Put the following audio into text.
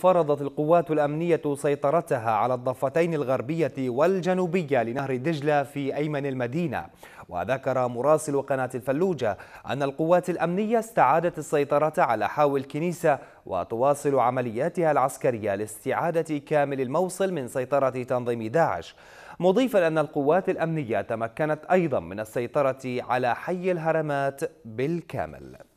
فرضت القوات الأمنية سيطرتها على الضفتين الغربية والجنوبية لنهر دجلة في أيمن المدينة وذكر مراسل قناة الفلوجة أن القوات الأمنية استعادت السيطرة على حاول الكنيسة وتواصل عملياتها العسكرية لاستعادة كامل الموصل من سيطرة تنظيم داعش مضيفا أن القوات الأمنية تمكنت أيضا من السيطرة على حي الهرمات بالكامل